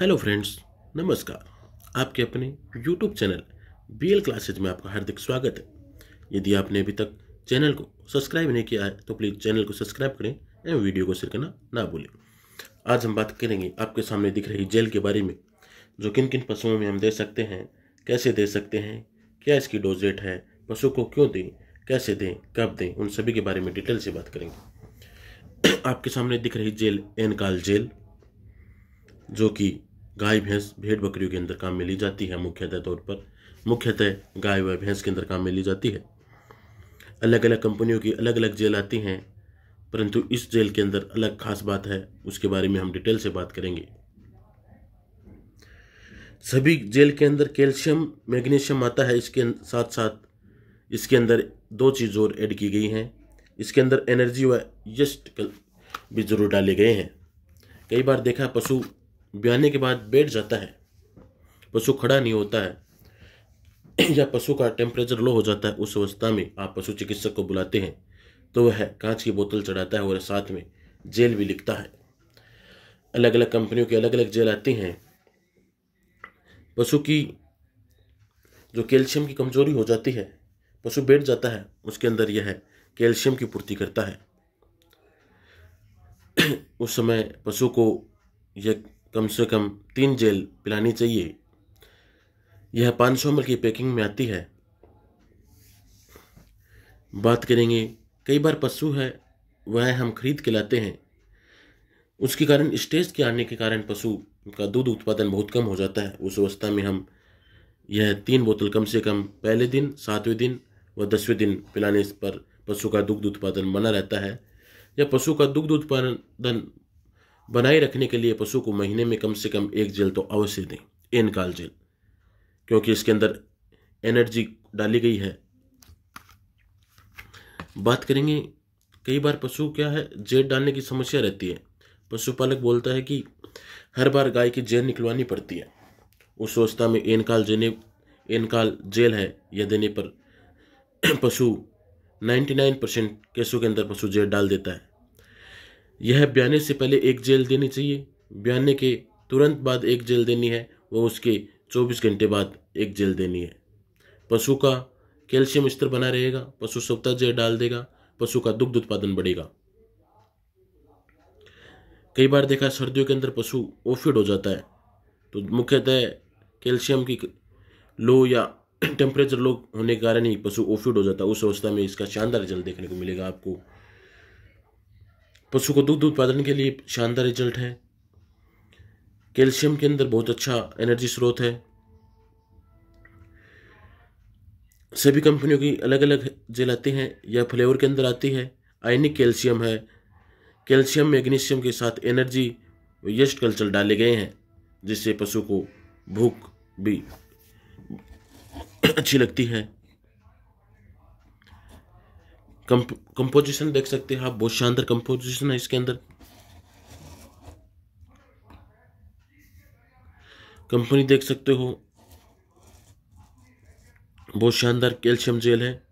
hello friends नमस्कार आपके अपने YouTube channel B L classes में आपका हार्दिक स्वागत है यदि आपने अभी तक चैनल को सब्सक्राइब नहीं किया है तो प्लीज़ चैनल को सब्सक्राइब करें एवं वीडियो को शेयर करना ना भूलें आज हम बात करेंगे आपके सामने दिख रही जेल के बारे में जो किन किन पशुओं में हम दे सकते हैं कैसे दे सकते हैं क्या इसकी डोजेट है पशु को क्यों दें कैसे दें कब दें उन सभी के बारे में डिटेल से बात करेंगे आपके सामने दिख रही जेल एनकाल जेल जो कि गाय भैंस भेड़ बकरियों के अंदर काम में ली जाती है मुख्यतः तौर पर मुख्यतः गाय व भैंस के अंदर काम में ली जाती है अलग अलग कंपनियों की अलग अलग जेल आती हैं परंतु इस जेल के अंदर अलग खास बात है उसके बारे में हम डिटेल से बात करेंगे सभी जेल के अंदर कैल्शियम मैग्नीशियम आता है इसके साथ साथ इसके अंदर दो चीज़ और ऐड की गई हैं इसके अंदर एनर्जी व यस्ट भी ज़रूर डाले गए हैं कई बार देखा पशु ब्याने के बाद बैठ जाता है पशु खड़ा नहीं होता है या पशु का टेम्परेचर लो हो जाता है उस अवस्था में आप पशु चिकित्सक को बुलाते हैं तो वह कांच की बोतल चढ़ाता है और साथ में जेल भी लिखता है अलग अलग कंपनियों की अलग अलग जेल आती हैं पशु की जो कैल्शियम की कमजोरी हो जाती है पशु बैठ जाता है उसके अंदर यह कैल्शियम की पूर्ति करता है उस समय पशु को यह कम से कम तीन जेल पिलानी चाहिए यह 500 सौ की पैकिंग में आती है बात करेंगे कई बार पशु है वह हम खरीद के लाते हैं उसके कारण स्टेज के आने के कारण पशु का दूध उत्पादन बहुत कम हो जाता है उस अवस्था में हम यह तीन बोतल कम से कम पहले दिन सातवें दिन व दसवें दिन पिलाने पर पशु का दुग्ध उत्पादन बना रहता है या पशु का दुग्ध उत्पादन बनाए रखने के लिए पशु को महीने में कम से कम एक जेल तो अवश्य दें काल जेल क्योंकि इसके अंदर एनर्जी डाली गई है बात करेंगे कई बार पशु क्या है जेड डालने की समस्या रहती है पशुपालक बोलता है कि हर बार गाय की जेल निकलवानी पड़ती है उस सोचता में एनकाल जेने काल जेल है यह देने पर पशु 99 परसेंट केसों के अंदर पशु जेल डाल देता है यह बयाने से पहले एक जेल देनी चाहिए बयाने के तुरंत बाद एक जेल देनी है व उसके 24 घंटे बाद एक जेल देनी है पशु का कैल्शियम स्तर बना रहेगा पशु स्वतः जेल डाल देगा पशु का दुग्ध उत्पादन बढ़ेगा कई बार देखा सर्दियों के अंदर पशु ओफिड हो जाता है तो मुख्यतः कैल्शियम की लो या टेम्परेचर लो होने के कारण ही पशु ओफिड हो जाता है उस अवस्था में इसका शानदार रिजल्ट देखने को मिलेगा आपको पशु को दुग्ध उत्पादन के लिए शानदार रिजल्ट है कैल्शियम के अंदर बहुत अच्छा एनर्जी स्रोत है सभी कंपनियों की अलग अलग जेल आती हैं या फ्लेवर के अंदर आती है आयनिक कैल्शियम है कैल्शियम मैग्नीशियम के साथ एनर्जी यस्ट कल्चर डाले गए हैं जिससे पशु को भूख भी अच्छी लगती है कंपोजिशन देख सकते हैं आप बहुत शानदार कंपोजिशन है इसके अंदर कंपनी देख सकते हो बहुत शानदार कैल्शियम जेल है